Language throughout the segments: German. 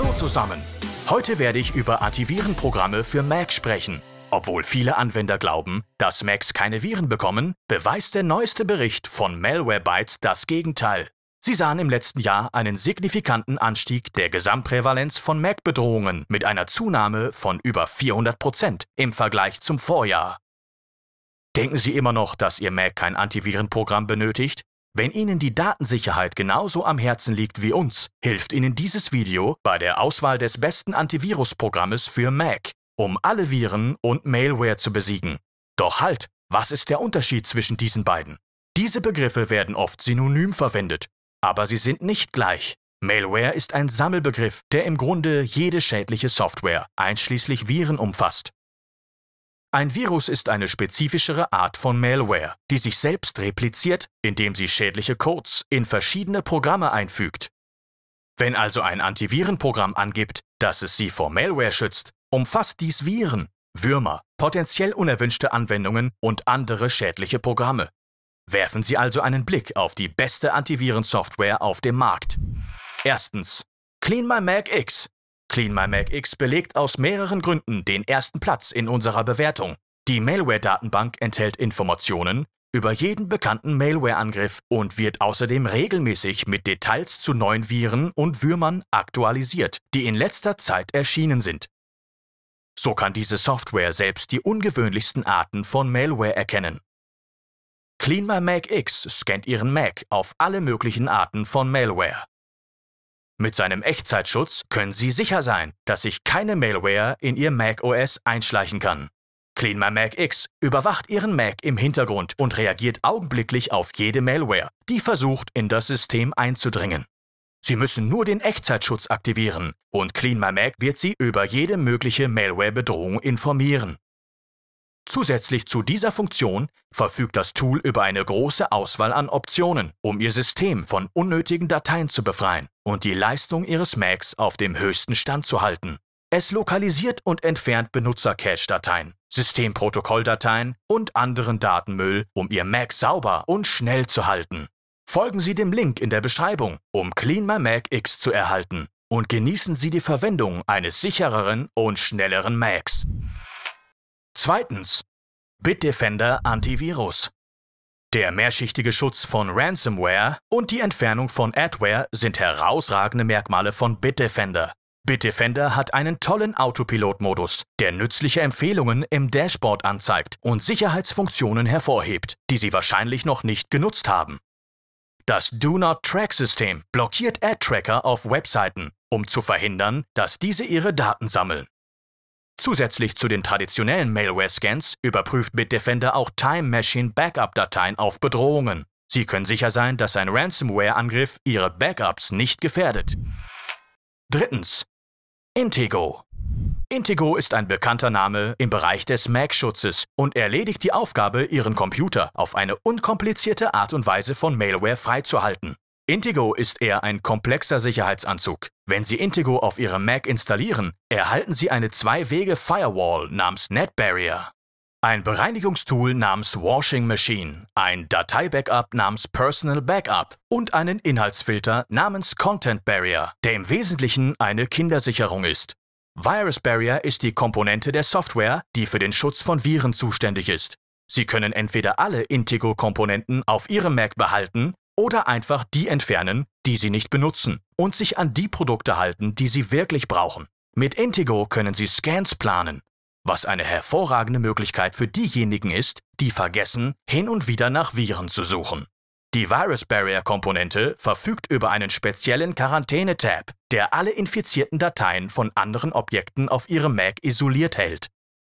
Hallo zusammen! Heute werde ich über Antivirenprogramme für Mac sprechen. Obwohl viele Anwender glauben, dass Macs keine Viren bekommen, beweist der neueste Bericht von Malwarebytes das Gegenteil. Sie sahen im letzten Jahr einen signifikanten Anstieg der Gesamtprävalenz von Mac-Bedrohungen mit einer Zunahme von über 400 Prozent im Vergleich zum Vorjahr. Denken Sie immer noch, dass Ihr Mac kein Antivirenprogramm benötigt? Wenn Ihnen die Datensicherheit genauso am Herzen liegt wie uns, hilft Ihnen dieses Video bei der Auswahl des besten Antivirusprogrammes für Mac, um alle Viren und Malware zu besiegen. Doch halt, was ist der Unterschied zwischen diesen beiden? Diese Begriffe werden oft synonym verwendet, aber sie sind nicht gleich. Malware ist ein Sammelbegriff, der im Grunde jede schädliche Software, einschließlich Viren, umfasst. Ein Virus ist eine spezifischere Art von Malware, die sich selbst repliziert, indem sie schädliche Codes in verschiedene Programme einfügt. Wenn also ein Antivirenprogramm angibt, dass es sie vor Malware schützt, umfasst dies Viren, Würmer, potenziell unerwünschte Anwendungen und andere schädliche Programme. Werfen Sie also einen Blick auf die beste Antivirensoftware auf dem Markt. Erstens, Mac X CleanMyMacX belegt aus mehreren Gründen den ersten Platz in unserer Bewertung. Die Malware-Datenbank enthält Informationen über jeden bekannten Malware-Angriff und wird außerdem regelmäßig mit Details zu neuen Viren und Würmern aktualisiert, die in letzter Zeit erschienen sind. So kann diese Software selbst die ungewöhnlichsten Arten von Malware erkennen. CleanMyMacX scannt ihren Mac auf alle möglichen Arten von Malware. Mit seinem Echtzeitschutz können Sie sicher sein, dass sich keine Malware in Ihr Mac OS einschleichen kann. CleanMyMac X überwacht Ihren Mac im Hintergrund und reagiert augenblicklich auf jede Malware, die versucht, in das System einzudringen. Sie müssen nur den Echtzeitschutz aktivieren und CleanMyMac wird Sie über jede mögliche Malware-Bedrohung informieren. Zusätzlich zu dieser Funktion verfügt das Tool über eine große Auswahl an Optionen, um Ihr System von unnötigen Dateien zu befreien und die Leistung Ihres Macs auf dem höchsten Stand zu halten. Es lokalisiert und entfernt Benutzer-Cache-Dateien, Systemprotokolldateien und anderen Datenmüll, um Ihr Mac sauber und schnell zu halten. Folgen Sie dem Link in der Beschreibung, um Clean My Mac X zu erhalten und genießen Sie die Verwendung eines sichereren und schnelleren Macs. Zweitens Bitdefender Antivirus. Der mehrschichtige Schutz von Ransomware und die Entfernung von Adware sind herausragende Merkmale von Bitdefender. Bitdefender hat einen tollen Autopilot-Modus, der nützliche Empfehlungen im Dashboard anzeigt und Sicherheitsfunktionen hervorhebt, die Sie wahrscheinlich noch nicht genutzt haben. Das Do Not Track-System blockiert Ad-Tracker auf Webseiten, um zu verhindern, dass diese ihre Daten sammeln. Zusätzlich zu den traditionellen Malware-Scans überprüft Bitdefender auch Time Machine Backup-Dateien auf Bedrohungen. Sie können sicher sein, dass ein Ransomware-Angriff Ihre Backups nicht gefährdet. Drittens. Intego. Intego ist ein bekannter Name im Bereich des Mac-Schutzes und erledigt die Aufgabe, Ihren Computer auf eine unkomplizierte Art und Weise von Malware freizuhalten. Intego ist eher ein komplexer Sicherheitsanzug. Wenn Sie Intego auf Ihrem Mac installieren, erhalten Sie eine Zwei-Wege-Firewall namens NetBarrier, ein Bereinigungstool namens Washing Machine, ein Datei-Backup namens Personal Backup und einen Inhaltsfilter namens Content Barrier, der im Wesentlichen eine Kindersicherung ist. Virus Barrier ist die Komponente der Software, die für den Schutz von Viren zuständig ist. Sie können entweder alle Intego-Komponenten auf Ihrem Mac behalten oder einfach die entfernen, die Sie nicht benutzen und sich an die Produkte halten, die Sie wirklich brauchen. Mit Intego können Sie Scans planen, was eine hervorragende Möglichkeit für diejenigen ist, die vergessen, hin und wieder nach Viren zu suchen. Die Virus Barrier Komponente verfügt über einen speziellen Quarantäne-Tab, der alle infizierten Dateien von anderen Objekten auf Ihrem Mac isoliert hält.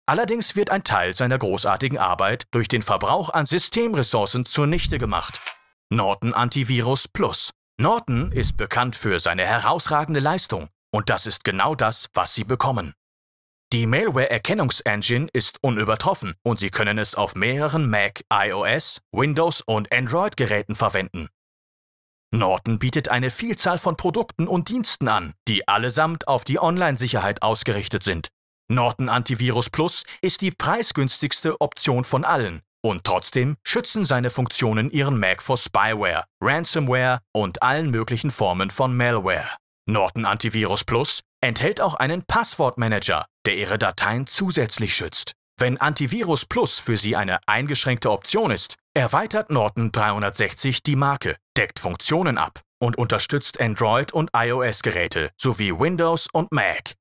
Allerdings wird ein Teil seiner großartigen Arbeit durch den Verbrauch an Systemressourcen zunichte gemacht. Norton Antivirus Plus. Norton ist bekannt für seine herausragende Leistung und das ist genau das, was Sie bekommen. Die Malware-Erkennungsengine ist unübertroffen und Sie können es auf mehreren Mac, iOS, Windows und Android-Geräten verwenden. Norton bietet eine Vielzahl von Produkten und Diensten an, die allesamt auf die Online-Sicherheit ausgerichtet sind. Norton Antivirus Plus ist die preisgünstigste Option von allen und trotzdem schützen seine Funktionen ihren Mac vor Spyware, Ransomware und allen möglichen Formen von Malware. Norton Antivirus Plus enthält auch einen Passwortmanager, der Ihre Dateien zusätzlich schützt. Wenn Antivirus Plus für Sie eine eingeschränkte Option ist, erweitert Norton 360 die Marke, deckt Funktionen ab und unterstützt Android- und iOS-Geräte sowie Windows und Mac.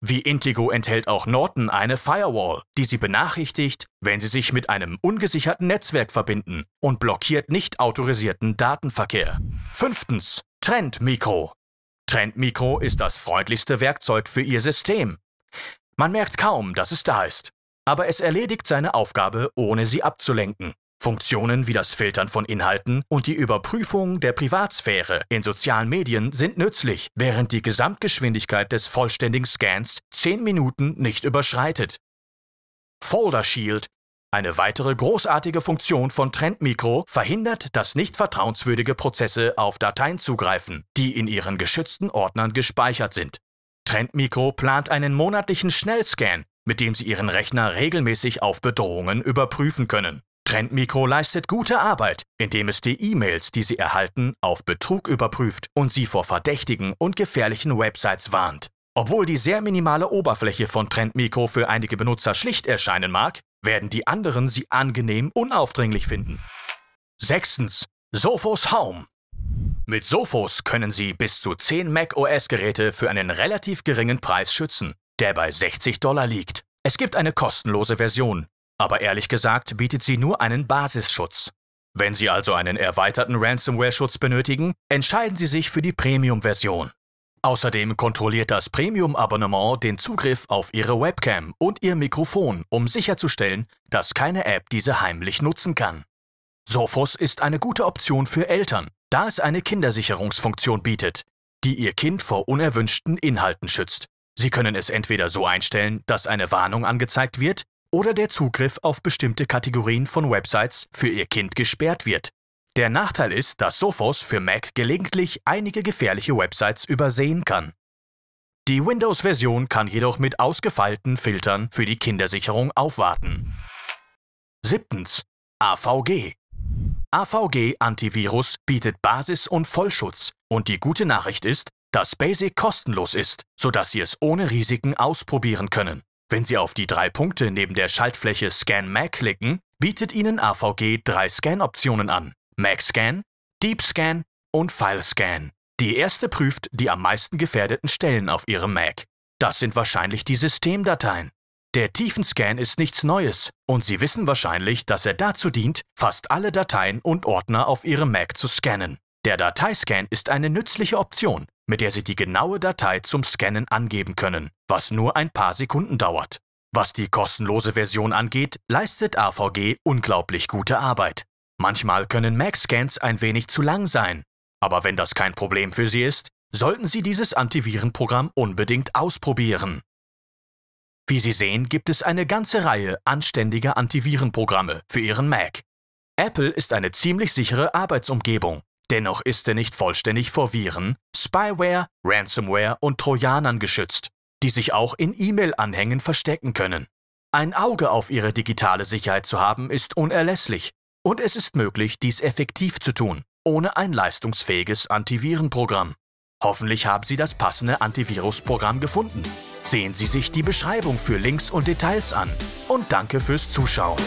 Wie Intigo enthält auch Norton eine Firewall, die sie benachrichtigt, wenn sie sich mit einem ungesicherten Netzwerk verbinden und blockiert nicht autorisierten Datenverkehr. Fünftens. Trend Mikro. Trend Mikro ist das freundlichste Werkzeug für ihr System. Man merkt kaum, dass es da ist, aber es erledigt seine Aufgabe, ohne sie abzulenken. Funktionen wie das Filtern von Inhalten und die Überprüfung der Privatsphäre in sozialen Medien sind nützlich, während die Gesamtgeschwindigkeit des vollständigen Scans 10 Minuten nicht überschreitet. Folder Shield eine weitere großartige Funktion von Trend Micro verhindert, dass nicht vertrauenswürdige Prozesse auf Dateien zugreifen, die in ihren geschützten Ordnern gespeichert sind. Trend Micro plant einen monatlichen Schnellscan, mit dem Sie Ihren Rechner regelmäßig auf Bedrohungen überprüfen können. Trendmikro leistet gute Arbeit, indem es die E-Mails, die Sie erhalten, auf Betrug überprüft und Sie vor verdächtigen und gefährlichen Websites warnt. Obwohl die sehr minimale Oberfläche von Trendmikro für einige Benutzer schlicht erscheinen mag, werden die anderen sie angenehm unaufdringlich finden. 6. Sophos Home. Mit Sophos können Sie bis zu 10 macOS-Geräte für einen relativ geringen Preis schützen, der bei 60 Dollar liegt. Es gibt eine kostenlose Version, aber ehrlich gesagt bietet sie nur einen Basisschutz. Wenn Sie also einen erweiterten Ransomware-Schutz benötigen, entscheiden Sie sich für die Premium-Version. Außerdem kontrolliert das Premium-Abonnement den Zugriff auf Ihre Webcam und Ihr Mikrofon, um sicherzustellen, dass keine App diese heimlich nutzen kann. Sophos ist eine gute Option für Eltern, da es eine Kindersicherungsfunktion bietet, die Ihr Kind vor unerwünschten Inhalten schützt. Sie können es entweder so einstellen, dass eine Warnung angezeigt wird, oder der Zugriff auf bestimmte Kategorien von Websites für Ihr Kind gesperrt wird. Der Nachteil ist, dass Sophos für Mac gelegentlich einige gefährliche Websites übersehen kann. Die Windows-Version kann jedoch mit ausgefeilten Filtern für die Kindersicherung aufwarten. 7. AVG AVG Antivirus bietet Basis- und Vollschutz und die gute Nachricht ist, dass Basic kostenlos ist, sodass Sie es ohne Risiken ausprobieren können. Wenn Sie auf die drei Punkte neben der Schaltfläche Scan Mac klicken, bietet Ihnen AVG drei Scan-Optionen an: Mac Scan, Deep Scan und File Scan. Die erste prüft die am meisten gefährdeten Stellen auf Ihrem Mac. Das sind wahrscheinlich die Systemdateien. Der Tiefenscan ist nichts Neues und Sie wissen wahrscheinlich, dass er dazu dient, fast alle Dateien und Ordner auf Ihrem Mac zu scannen. Der Dateiscan ist eine nützliche Option, mit der Sie die genaue Datei zum Scannen angeben können, was nur ein paar Sekunden dauert. Was die kostenlose Version angeht, leistet AVG unglaublich gute Arbeit. Manchmal können Mac-Scans ein wenig zu lang sein, aber wenn das kein Problem für Sie ist, sollten Sie dieses Antivirenprogramm unbedingt ausprobieren. Wie Sie sehen, gibt es eine ganze Reihe anständiger Antivirenprogramme für Ihren Mac. Apple ist eine ziemlich sichere Arbeitsumgebung Dennoch ist er nicht vollständig vor Viren, Spyware, Ransomware und Trojanern geschützt, die sich auch in E-Mail-Anhängen verstecken können. Ein Auge auf Ihre digitale Sicherheit zu haben ist unerlässlich und es ist möglich, dies effektiv zu tun, ohne ein leistungsfähiges Antivirenprogramm. Hoffentlich haben Sie das passende Antivirusprogramm gefunden. Sehen Sie sich die Beschreibung für Links und Details an und danke fürs Zuschauen.